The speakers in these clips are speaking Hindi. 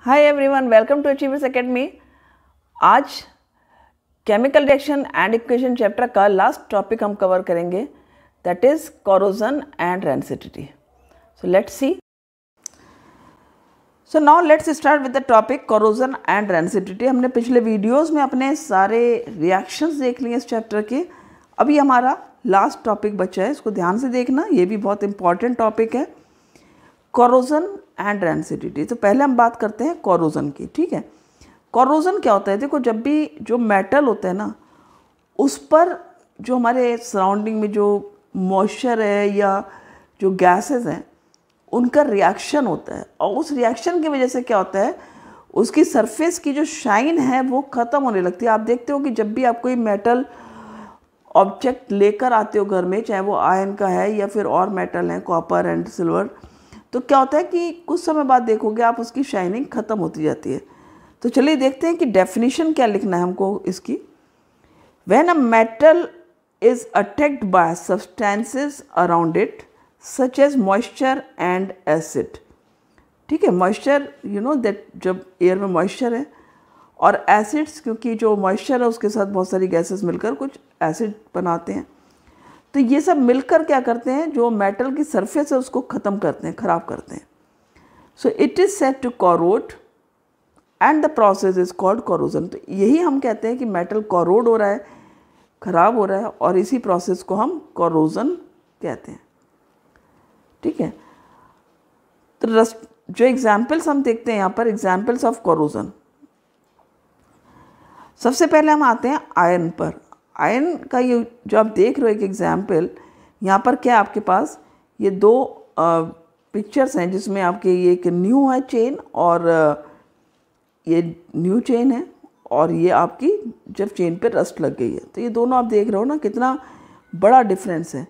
hi everyone welcome to Achievers Academy आज chemical reaction and equation chapter का लास्ट टॉपिक हम कवर करेंगे that is corrosion and rancidity so let's see so now let's start with the topic corrosion and rancidity हमने पिछले वीडियोस में अपने सारे रिएक्शंस देख लिए इस चैप्टर के अभी हमारा लास्ट टॉपिक बचा है इसको ध्यान से देखना ये भी बहुत इंपॉर्टेंट टॉपिक है कॉरोजन एंड रेंसिडिटी तो पहले हम बात करते हैं कॉरोजन की ठीक है कॉरोजन क्या होता है देखो जब भी जो मेटल होता है ना उस पर जो हमारे सराउंडिंग में जो मॉइस्चर है या जो गैसेस हैं उनका रिएक्शन होता है और उस रिएक्शन की वजह से क्या होता है उसकी सरफेस की जो शाइन है वो ख़त्म होने लगती है आप देखते हो कि जब भी आप कोई मेटल ऑब्जेक्ट लेकर आते हो घर में चाहे वो आयन का है या फिर और मेटल हैं कॉपर एंड सिल्वर तो क्या होता है कि कुछ समय बाद देखोगे आप उसकी शाइनिंग ख़त्म होती जाती है तो चलिए देखते हैं कि डेफिनेशन क्या लिखना है हमको इसकी when a metal is attacked by substances around it such as moisture and acid ठीक है मॉइस्चर यू नो दैट जब एयर में मॉइस्चर है और एसिड्स क्योंकि जो मॉइस्चर है उसके साथ बहुत सारी गैसेस मिलकर कुछ एसिड बनाते हैं तो ये सब मिलकर क्या करते हैं जो मेटल की सरफेस है उसको ख़त्म करते हैं ख़राब करते हैं so it is said to corrode and the process is called corrosion तो यही हम कहते हैं कि मेटल कॉरोड हो रहा है ख़राब हो रहा है और इसी प्रोसेस को हम कॉरोजन कहते हैं ठीक है तो रस जो एग्ज़ाम्पल्स हम देखते हैं यहाँ पर एग्ज़ाम्पल्स ऑफ कॉरोजन सबसे पहले हम आते हैं आयरन पर आयन का ये जो आप देख रहे हो एक एग्ज़ाम्पल यहाँ पर क्या आपके पास ये दो पिक्चर्स हैं जिसमें आपके ये एक न्यू है चेन और ये न्यू चेन है और ये आपकी जब चेन पे रस्ट लग गई है तो ये दोनों आप देख रहे हो ना कितना बड़ा डिफरेंस है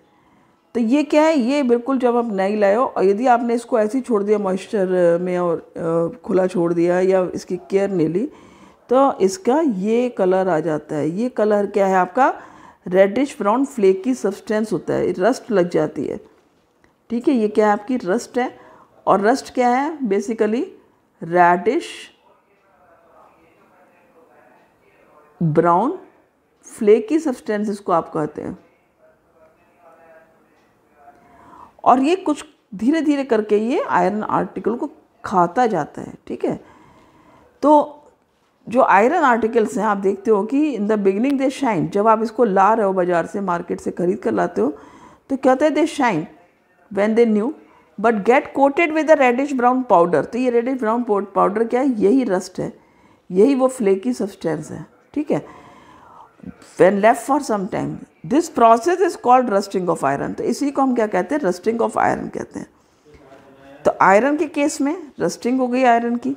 तो ये क्या है ये बिल्कुल जब आप नहीं लाए हो और यदि आपने इसको ऐसे ही छोड़ दिया मॉइस्चर में और खुला छोड़ दिया या इसकी केयर नहीं ली तो इसका ये कलर आ जाता है ये कलर क्या है आपका रेडिश ब्राउन फ्लेकी सब्सटेंस होता है रस्ट लग जाती है ठीक है ये क्या है आपकी रस्ट है और रस्ट क्या है basically reddish brown flaky substance इसको आप कहते हैं और ये कुछ धीरे धीरे करके ये आयरन आर्टिकल को खाता जाता है ठीक है तो जो आयरन आर्टिकल्स हैं आप देखते हो कि in the beginning they shine जब आप इसको ला रहे हो बाज़ार से मार्केट से खरीद कर लाते हो तो कहते हैं they shine when they new but get coated with the reddish brown powder तो ये रेडिश ब्राउन पाउडर क्या है यही रस्ट है यही वो फ्लेकी सब्सटेंस है ठीक है when left for some time this process is called rusting of iron तो इसी को हम क्या कहते हैं रस्टिंग ऑफ आयरन कहते हैं तो आयरन के केस में रस्टिंग हो गई आयरन की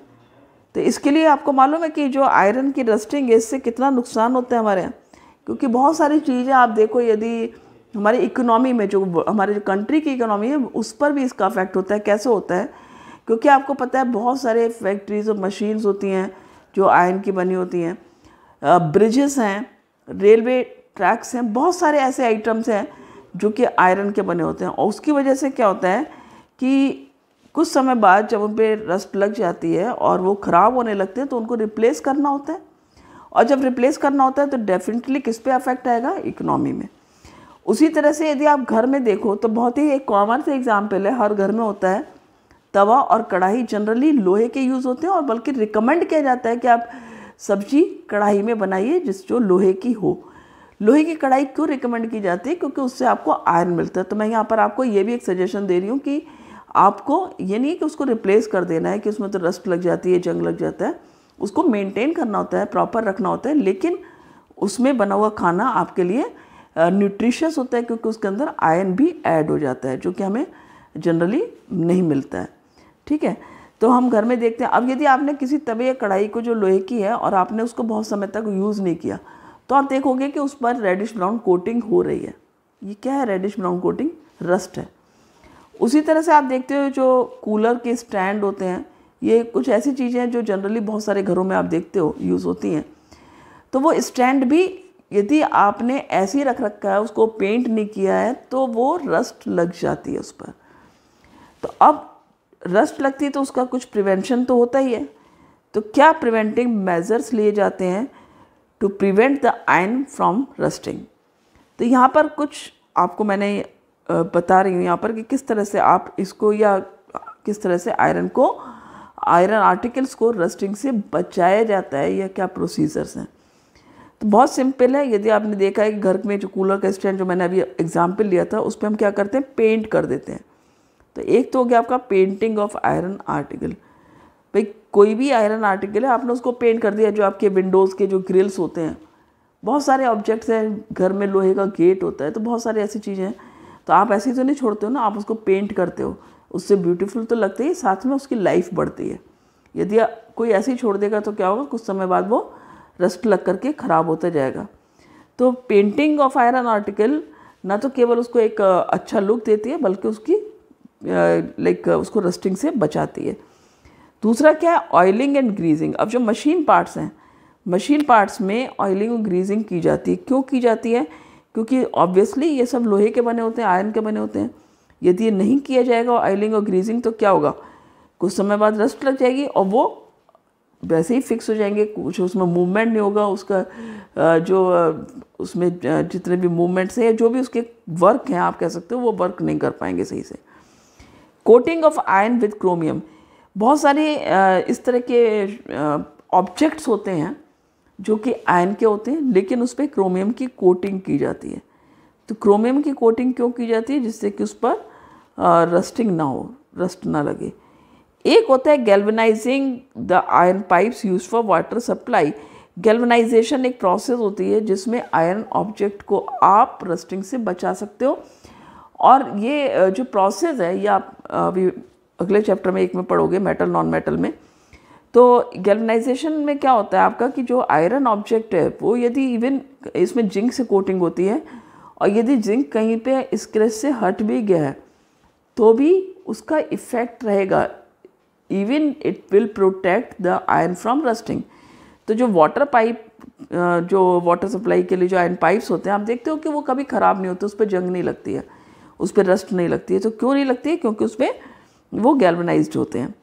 तो इसके लिए आपको मालूम है कि जो आयरन की रस्टिंग है इससे कितना नुकसान होता है हमारे यहाँ क्योंकि बहुत सारी चीज़ें आप देखो यदि हमारी इकोनॉमी में जो हमारे जो कंट्री की इकोनॉमी है उस पर भी इसका अफेक्ट होता है कैसे होता है क्योंकि आपको पता है बहुत सारे फैक्ट्रीज और मशीन्स होती हैं जो आयरन की बनी होती हैं ब्रिजेस हैं रेलवे ट्रैक्स हैं बहुत सारे ऐसे आइटम्स हैं जो कि आयरन के बने होते हैं और उसकी वजह से क्या होता है कि कुछ समय बाद जब उन पर रस्ट लग जाती है और वो ख़राब होने लगते हैं तो उनको रिप्लेस करना होता है और जब रिप्लेस करना होता है तो डेफिनेटली किस पे अफेक्ट आएगा इकोनॉमी में उसी तरह से यदि आप घर में देखो तो बहुत ही एक कॉमन से एग्जाम्पल है हर घर में होता है तवा और कढ़ाई जनरली लोहे के यूज़ होते हैं और बल्कि रिकमेंड किया जाता है कि आप सब्जी कढ़ाई में बनाइए जिस जो लोहे की हो लोहे की कढ़ाई क्यों रिकमेंड की जाती है क्योंकि उससे आपको आयरन मिलता है तो मैं यहाँ पर आपको ये भी एक सजेशन दे रही हूँ कि आपको ये नहीं है कि उसको रिप्लेस कर देना है कि उसमें तो रस्ट लग जाती है जंग लग जाता है उसको मेंटेन करना होता है प्रॉपर रखना होता है लेकिन उसमें बना हुआ खाना आपके लिए न्यूट्रिशियस होता है क्योंकि उसके अंदर आयन भी ऐड हो जाता है जो कि हमें जनरली नहीं मिलता है ठीक है तो हम घर में देखते हैं अब यदि आपने किसी तवे या कढ़ाई को जो लोहे की है और आपने उसको बहुत समय तक यूज़ नहीं किया तो आप देखोगे कि उस पर रेडिश ब्राउन कोटिंग हो रही है ये क्या है रेडिश ब्राउन कोटिंग रस्ट है उसी तरह से आप देखते हो जो कूलर के स्टैंड होते हैं ये कुछ ऐसी चीज़ें हैं जो जनरली बहुत सारे घरों में आप देखते हो यूज़ होती हैं तो वो स्टैंड भी यदि आपने ऐसे ही रख रखा है उसको पेंट नहीं किया है तो वो रस्ट लग जाती है उस पर तो अब रस्ट लगती है तो उसका कुछ प्रिवेंशन तो होता ही है तो क्या प्रिवेंटिंग मेजर्स लिए जाते हैं to prevent the iron from rusting तो यहाँ पर कुछ आपको मैंने बता रही हूँ यहाँ पर कि किस तरह से आप इसको या किस तरह से आयरन को आयरन आर्टिकल्स को रस्टिंग से बचाया जाता है या क्या प्रोसीजर्स हैं तो बहुत सिंपल है यदि आपने देखा है कि घर में जो कूलर का स्टैंड जो मैंने अभी एग्जाम्पल लिया था उस पर हम क्या करते हैं पेंट कर देते हैं तो एक तो हो गया आपका पेंटिंग ऑफ आयरन आर्टिकल भाई कोई भी आयरन आर्टिकल है आपने उसको पेंट कर दिया जो आपके विंडोज़ के जो ग्रिल्स होते हैं बहुत सारे ऑब्जेक्ट्स हैं घर में लोहे का गेट होता है तो बहुत सारी ऐसी चीज़ें हैं तो आप ऐसे ही तो नहीं छोड़ते हो ना आप उसको पेंट करते हो उससे ब्यूटीफुल तो लगती है साथ में उसकी लाइफ बढ़ती है यदि कोई ऐसे ही छोड़ देगा तो क्या होगा कुछ समय बाद वो रस्ट लग करके ख़राब होता जाएगा तो पेंटिंग ऑफ आयरन आर्टिकल ना तो केवल उसको एक अच्छा लुक देती है बल्कि उसकी लाइक उसको रस्टिंग से बचाती है दूसरा क्या है ऑयलिंग एंड ग्रीजिंग अब जो मशीन पार्ट्स हैं मशीन पार्ट्स में ऑयलिंग और ग्रीजिंग की जाती है क्यों की जाती है क्योंकि ऑब्वियसली ये सब लोहे के बने होते हैं आयरन के बने होते हैं यदि ये नहीं किया जाएगा ऑयलिंग और ग्रीजिंग तो क्या होगा कुछ समय बाद रस्ट लग जाएगी और वो वैसे ही फिक्स हो जाएंगे कुछ उसमें मूवमेंट नहीं होगा उसका जो उसमें जितने भी मूवमेंट्स हैं जो भी उसके वर्क हैं आप कह सकते हो वो वर्क नहीं कर पाएंगे सही से coating of iron with chromium बहुत सारे इस तरह के ऑब्जेक्ट्स होते हैं जो कि आयन के होते हैं लेकिन उस पर क्रोमियम की कोटिंग की जाती है तो क्रोमियम की कोटिंग क्यों की जाती है जिससे कि उस पर रस्टिंग ना हो रस्ट ना लगे एक होता है galvanising the iron pipes use for water supply galvanisation एक प्रोसेस होती है जिसमें आयरन ऑब्जेक्ट को आप रस्टिंग से बचा सकते हो और ये जो प्रोसेस है ये आप अभी अगले चैप्टर में एक में पढ़ोगे मेटल नॉन मेटल में तो गैल्वनाइजेशन में क्या होता है आपका कि जो आयरन ऑब्जेक्ट है वो यदि इवन इसमें जिंक से कोटिंग होती है और यदि जिंक कहीं पे स्क्रेच से हट भी गया है तो भी उसका इफ़ेक्ट रहेगा even it will protect the iron from rusting तो जो वाटर पाइप जो वाटर सप्लाई के लिए जो आयरन पाइप्स होते हैं आप देखते हो कि वो कभी ख़राब नहीं होते उस पर जंग नहीं लगती है उस पर रस्ट नहीं लगती है तो क्यों नहीं लगती है क्योंकि उसमें वो गैल्वनाइज होते हैं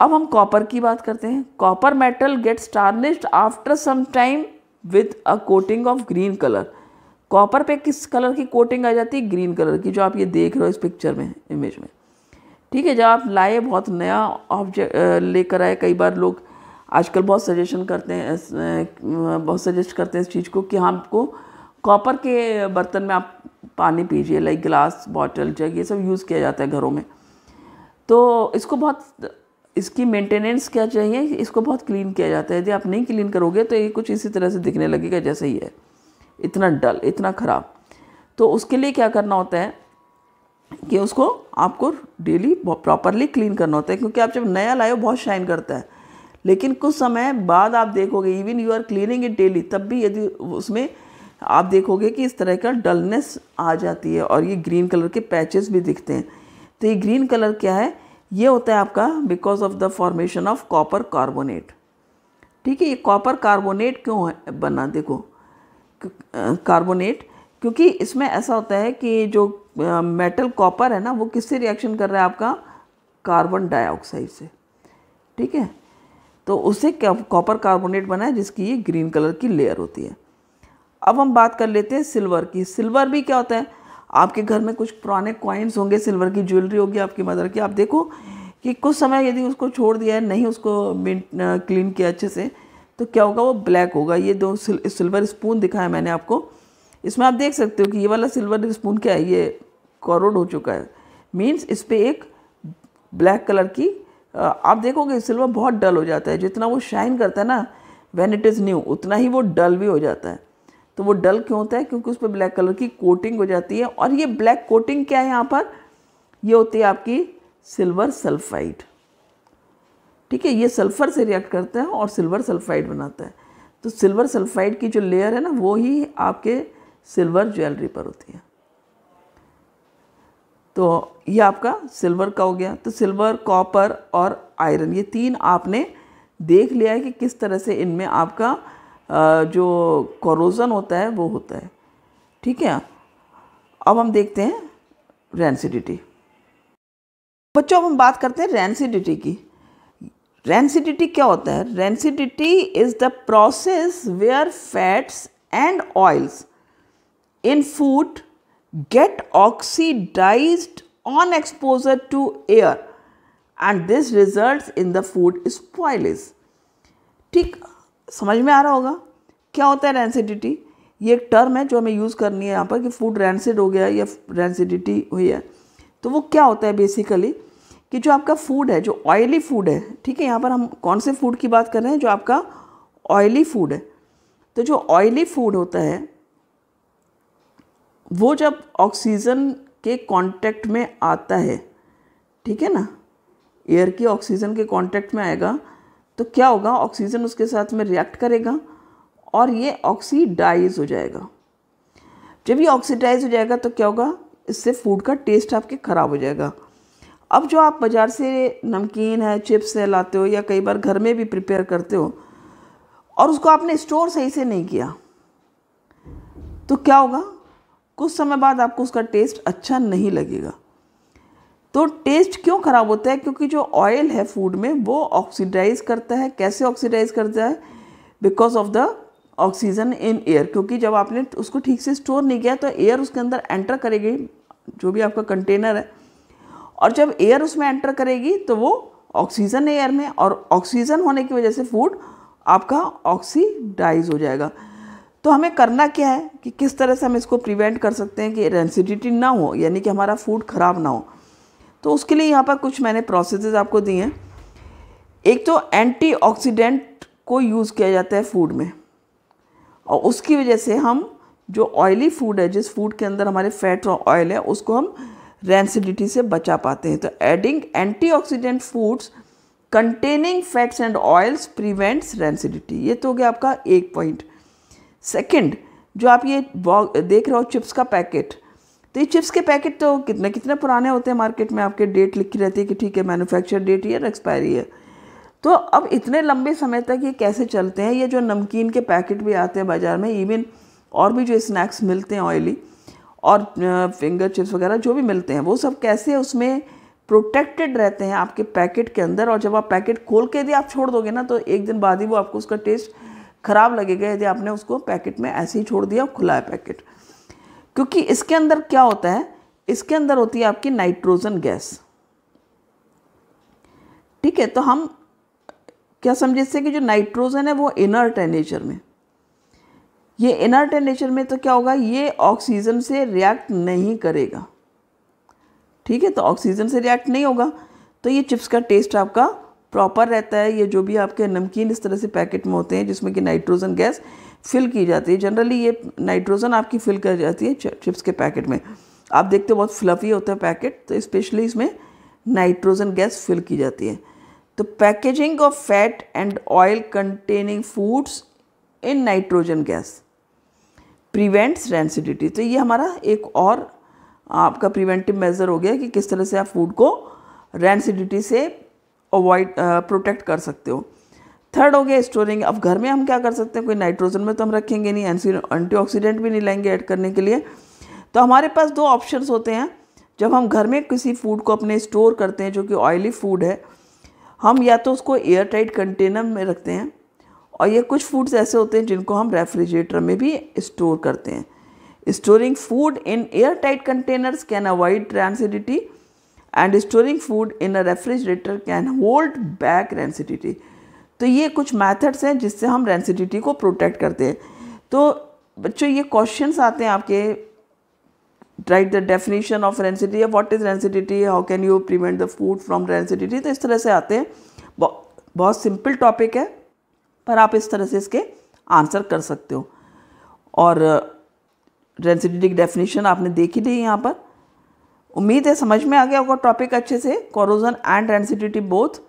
अब हम कॉपर की बात करते हैं copper metal get tarnished after some time with a coating of green colour copper पे किस कलर की कोटिंग आ जाती है ग्रीन कलर की जो आप ये देख रहे हो इस पिक्चर में इमेज में ठीक है जब आप लाए बहुत नया ऑब्जेक्ट लेकर आए कई बार लोग आजकल बहुत सजेशन करते हैं बहुत सजेस्ट करते हैं इस चीज़ को कि हमको कॉपर के बर्तन में आप पानी पीजिए लाइक गिलास बॉटल जग ये सब यूज़ किया जाता है घरों में तो इसको बहुत इसकी मेंटेनेंस क्या चाहिए इसको बहुत क्लीन किया जाता है यदि आप नहीं क्लीन करोगे तो ये कुछ इसी तरह से दिखने लगेगा जैसे ही है इतना डल इतना ख़राब तो उसके लिए क्या करना होता है कि उसको आपको डेली प्रॉपरली क्लीन करना होता है क्योंकि आप जब नया लाए हो बहुत शाइन करता है लेकिन कुछ समय बाद आप देखोगे even you are cleaning it daily तब भी यदि उसमें आप देखोगे कि इस तरह का डलनेस आ जाती है और ये ग्रीन कलर के पैचेस भी दिखते हैं तो ये ग्रीन कलर क्या है ये होता है आपका because of the formation of copper carbonate ठीक है ये कॉपर कार्बोनेट क्यों है बना देखो कार्बोनेट क्योंकि इसमें ऐसा होता है कि जो मेटल कॉपर है ना वो किससे रिएक्शन कर रहा है आपका कार्बन डाइऑक्साइड से ठीक है तो उससे कॉपर कार्बोनेट बना है जिसकी ये ग्रीन कलर की लेयर होती है अब हम बात कर लेते हैं सिल्वर की सिल्वर भी क्या होता है आपके घर में कुछ पुराने कॉइन्स होंगे सिल्वर की ज्वेलरी होगी आपकी मदर की आप देखो कि कुछ समय यदि उसको छोड़ दिया है नहीं उसको क्लीन किया अच्छे से तो क्या होगा वो ब्लैक होगा ये दो सिल्वर स्पून दिखाया मैंने आपको इसमें आप देख सकते हो कि ये वाला सिल्वर स्पून क्या है ये कॉरोड हो चुका है मीन्स इस पर एक ब्लैक कलर की आप देखोगे सिल्वर बहुत डल हो जाता है जितना वो शाइन करता है ना वैन इट इज़ न्यू उतना ही वो डल भी हो जाता है तो वो डल क्यों होता है क्योंकि उस पर ब्लैक कलर की कोटिंग हो जाती है और ये ब्लैक कोटिंग क्या है यहाँ पर ये होती है आपकी सिल्वर सल्फाइड ठीक है ये सल्फ़र से रिएक्ट करता है और सिल्वर सल्फाइड बनाता है तो सिल्वर सल्फाइड की जो लेयर है ना वो ही आपके सिल्वर ज्वेलरी पर होती है तो ये आपका सिल्वर का हो गया तो सिल्वर कॉपर और आयरन ये तीन आपने देख लिया है कि किस तरह से इनमें आपका जो करोज़न होता है वो होता है ठीक है अब हम देखते हैं रेंसिडिटी बच्चों अब हम बात करते हैं रेंसिडिटी की रेंसिडिटी क्या होता है rancidity is the process where fats and oils in food get oxidise on exposure to air and this result in the food spoilage ठीक समझ में आ रहा होगा क्या होता है रेंसिडिटी ये एक टर्म है जो हमें यूज़ करनी है यहाँ पर कि फूड रेंसिड हो गया या रेंसिडिटी हुई है तो वो क्या होता है बेसिकली कि जो आपका फूड है जो ऑयली फूड है ठीक है यहाँ पर हम कौन से फूड की बात कर रहे हैं जो आपका ऑयली फूड है तो जो ऑयली फूड होता है वो जब ऑक्सीजन के कांटेक्ट में आता है ठीक है ना एयर की ऑक्सीजन के कांटेक्ट में आएगा तो क्या होगा ऑक्सीजन उसके साथ में रिएक्ट करेगा और ये ऑक्सीडाइज हो जाएगा जब ये ऑक्सीडाइज हो जाएगा तो क्या होगा इससे फूड का टेस्ट आपके ख़राब हो जाएगा अब जो आप बाज़ार से नमकीन है चिप्स है लाते हो या कई बार घर में भी प्रिपेयर करते हो और उसको आपने स्टोर सही से नहीं किया तो क्या होगा कुछ समय बाद आपको उसका टेस्ट अच्छा नहीं लगेगा तो टेस्ट क्यों ख़राब होता है क्योंकि जो ऑयल है फूड में वो ऑक्सीडाइज करता है कैसे ऑक्सीडाइज करता है because of the oxygen in air क्योंकि जब आपने उसको ठीक से स्टोर नहीं किया तो एयर उसके अंदर एंटर करेगी जो भी आपका कंटेनर है और जब एयर उसमें एंटर करेगी तो वो ऑक्सीजन एयर में और ऑक्सीजन होने की वजह से फूड आपका ऑक्सीडाइज हो जाएगा तो हमें करना क्या है कि किस तरह से हम इसको प्रिवेंट कर सकते हैं कि रेंसिडिटी ना हो यानी कि हमारा फूड ख़राब ना हो तो उसके लिए यहाँ पर कुछ मैंने प्रोसेसेस आपको दिए हैं एक तो एंटीऑक्सीडेंट को यूज़ किया जाता है फूड में और उसकी वजह से हम जो ऑयली फूड है जिस फूड के अंदर हमारे फैट और ऑयल है उसको हम रेंसिडिटी से बचा पाते हैं तो adding antioxidant foods containing fats and oils prevents rancidity ये तो हो गया आपका एक पॉइंट सेकंड जो आप ये देख रहे हो चिप्स का पैकेट तो ये चिप्स के पैकेट तो कितने कितने पुराने होते हैं मार्केट में आपके डेट लिखी रहती है कि ठीक है मैनुफैक्चर डेट ईयर एक्सपायरी है तो अब इतने लंबे समय तक ये कैसे चलते हैं ये जो नमकीन के पैकेट भी आते हैं बाज़ार में इवन और भी जो स्नैक्स मिलते हैं ऑयली और फिंगर चिप्स वगैरह जो भी मिलते हैं वो सब कैसे उसमें प्रोटेक्टेड रहते हैं आपके पैकेट के अंदर और जब आप पैकेट खोल के यदि आप छोड़ दोगे ना तो एक दिन बाद ही वो आपको उसका टेस्ट ख़राब लगेगा यदि आपने उसको पैकेट में ऐसे ही छोड़ दिया खुला है पैकेट क्योंकि इसके अंदर क्या होता है इसके अंदर होती है आपकी नाइट्रोजन गैस ठीक है तो हम क्या समझे इससे कि जो नाइट्रोजन है वो इनर्ट है नेचर में ये इनर्ट है नेचर में तो क्या होगा ये ऑक्सीजन से रिएक्ट नहीं करेगा ठीक है तो ऑक्सीजन से रिएक्ट नहीं होगा तो ये चिप्स का टेस्ट आपका प्रॉपर रहता है ये जो भी आपके नमकीन इस तरह से पैकेट में होते हैं जिसमें कि नाइट्रोजन गैस फिल की जाती है जनरली ये नाइट्रोजन आपकी फिल कर जाती है चिप्स के पैकेट में आप देखते हो बहुत फ्लफी होता है पैकेट तो स्पेशली इसमें नाइट्रोजन गैस फिल की जाती है तो packaging of fat and oil containing foods in nitrogen gas prevents rancidity तो ये हमारा एक और आपका प्रिवेंटिव मेज़र हो गया कि किस तरह से आप फूड को रेंसिडिटी से अवॉइड प्रोटेक्ट कर सकते हो थर्ड हो गया स्टोरिंग अब घर में हम क्या कर सकते हैं कोई नाइट्रोजन में तो हम रखेंगे नहीं एंटीऑक्सीडेंट भी नहीं लाएंगे ऐड करने के लिए तो हमारे पास दो ऑप्शंस होते हैं जब हम घर में किसी फूड को अपने स्टोर करते हैं जो कि ऑयली फूड है हम या तो उसको एयर टाइट कंटेनर में रखते हैं और ये कुछ फूड्स ऐसे होते हैं जिनको हम रेफ्रिजरेटर में भी स्टोर करते हैं storing food in air tight containers can avoid rancidity and storing food in a refrigerator can hold back rancidity तो ये कुछ मैथड्स हैं जिससे हम रेंसिडिटी को प्रोटेक्ट करते हैं तो बच्चों ये क्वेश्चंस आते हैं आपके write the definition of rancidity what is rancidity how can you prevent the food from rancidity तो इस तरह से आते हैं बहुत सिंपल टॉपिक है पर आप इस तरह से इसके आंसर कर सकते हो और रेंसिडिटी की डेफिनेशन आपने देखी ली यहाँ पर उम्मीद है समझ में आ गया होगा टॉपिक अच्छे से corrosion and rancidity both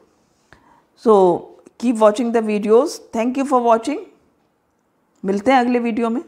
so keep watching the videos thank you for watching मिलते हैं अगले वीडियो में